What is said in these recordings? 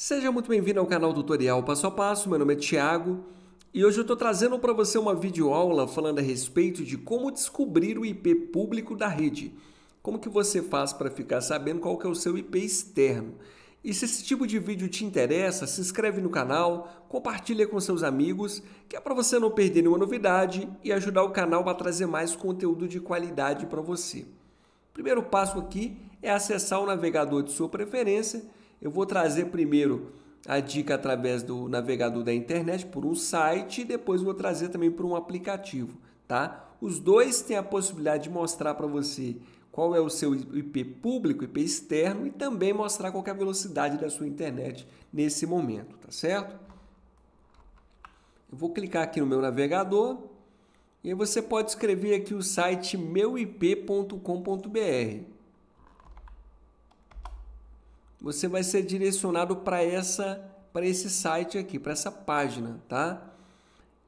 Seja muito bem-vindo ao canal Tutorial Passo a Passo, meu nome é Thiago e hoje eu estou trazendo para você uma videoaula falando a respeito de como descobrir o IP público da rede. Como que você faz para ficar sabendo qual que é o seu IP externo. E se esse tipo de vídeo te interessa, se inscreve no canal, compartilha com seus amigos, que é para você não perder nenhuma novidade e ajudar o canal a trazer mais conteúdo de qualidade para você. O primeiro passo aqui é acessar o navegador de sua preferência eu vou trazer primeiro a dica através do navegador da internet por um site e depois vou trazer também por um aplicativo, tá? Os dois têm a possibilidade de mostrar para você qual é o seu IP público, IP externo e também mostrar qual é a velocidade da sua internet nesse momento, tá certo? Eu vou clicar aqui no meu navegador e você pode escrever aqui o site meuip.com.br você vai ser direcionado para essa para esse site aqui, para essa página, tá?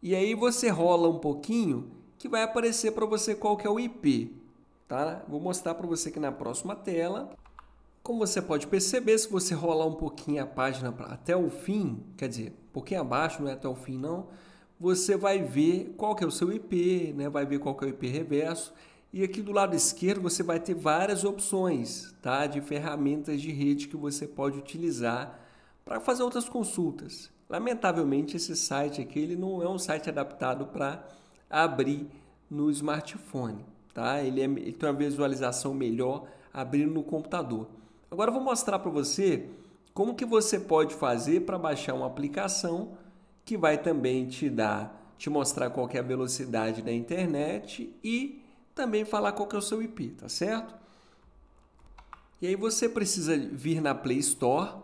E aí você rola um pouquinho que vai aparecer para você qual que é o IP, tá? Vou mostrar para você aqui na próxima tela. Como você pode perceber, se você rolar um pouquinho a página pra, até o fim, quer dizer, um pouquinho abaixo, não é até o fim não, você vai ver qual que é o seu IP, né? vai ver qual que é o IP reverso e aqui do lado esquerdo você vai ter várias opções tá? de ferramentas de rede que você pode utilizar para fazer outras consultas. Lamentavelmente esse site aqui ele não é um site adaptado para abrir no smartphone. Tá? Ele, é, ele tem uma visualização melhor abrindo no computador. Agora eu vou mostrar para você como que você pode fazer para baixar uma aplicação que vai também te dar, te mostrar qual é a velocidade da internet e também falar qual que é o seu IP, tá certo? E aí você precisa vir na Play Store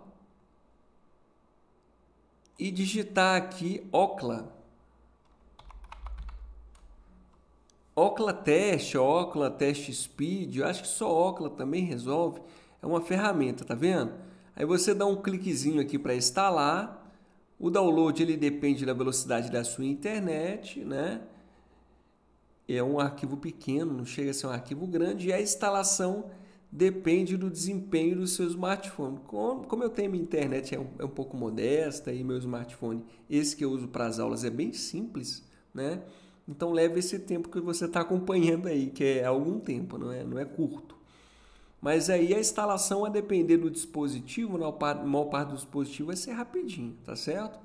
e digitar aqui Ocla. Ocla Teste, Ocla Teste Speed, eu acho que só Ocla também resolve. É uma ferramenta, tá vendo? Aí você dá um cliquezinho aqui para instalar. O download ele depende da velocidade da sua internet, né? é um arquivo pequeno, não chega a ser um arquivo grande, e a instalação depende do desempenho do seu smartphone. Como, eu tenho minha internet é um, é um pouco modesta e meu smartphone, esse que eu uso para as aulas, é bem simples, né? Então leve esse tempo que você está acompanhando aí, que é algum tempo, não é, não é curto. Mas aí a instalação, a depender do dispositivo, na maior parte do dispositivo vai ser rapidinho, tá certo?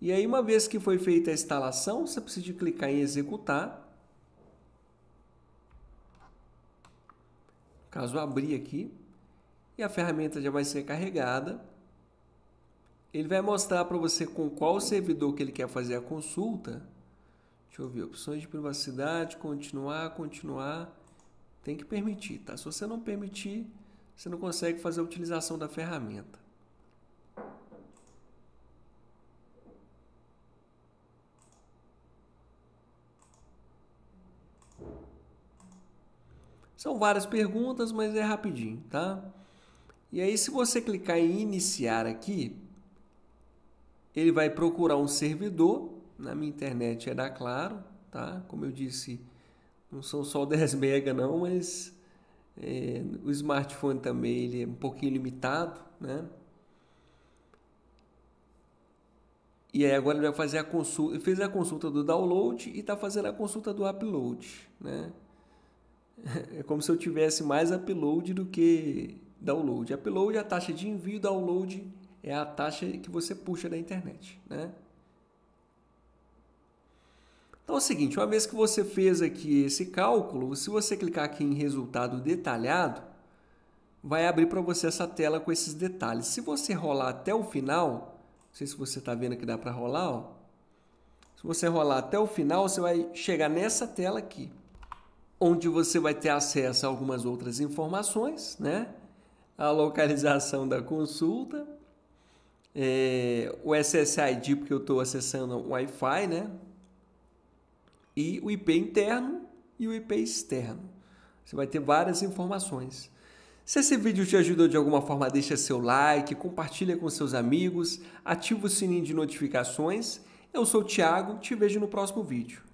E aí, uma vez que foi feita a instalação, você precisa clicar em executar Caso abrir aqui e a ferramenta já vai ser carregada, ele vai mostrar para você com qual servidor que ele quer fazer a consulta. Deixa eu ver, opções de privacidade, continuar, continuar. Tem que permitir, tá? Se você não permitir, você não consegue fazer a utilização da ferramenta. São várias perguntas, mas é rapidinho, tá? E aí, se você clicar em iniciar aqui, ele vai procurar um servidor. Na minha internet é da Claro, tá? Como eu disse, não são só 10 mega não, mas é, o smartphone também ele é um pouquinho limitado, né? E aí agora ele vai fazer a consulta, fez a consulta do download e está fazendo a consulta do upload, né? É como se eu tivesse mais upload do que download. Upload é a taxa de envio, download é a taxa que você puxa da internet, né? Então é o seguinte, uma vez que você fez aqui esse cálculo, se você clicar aqui em resultado detalhado, vai abrir para você essa tela com esses detalhes. Se você rolar até o final, não sei se você está vendo que dá para rolar, ó. se você rolar até o final, você vai chegar nessa tela aqui onde você vai ter acesso a algumas outras informações, né? A localização da consulta, é, o SSID, porque eu estou acessando o Wi-Fi, né? E o IP interno e o IP externo. Você vai ter várias informações. Se esse vídeo te ajudou de alguma forma, deixa seu like, compartilha com seus amigos, ativa o sininho de notificações. Eu sou o Thiago, te vejo no próximo vídeo.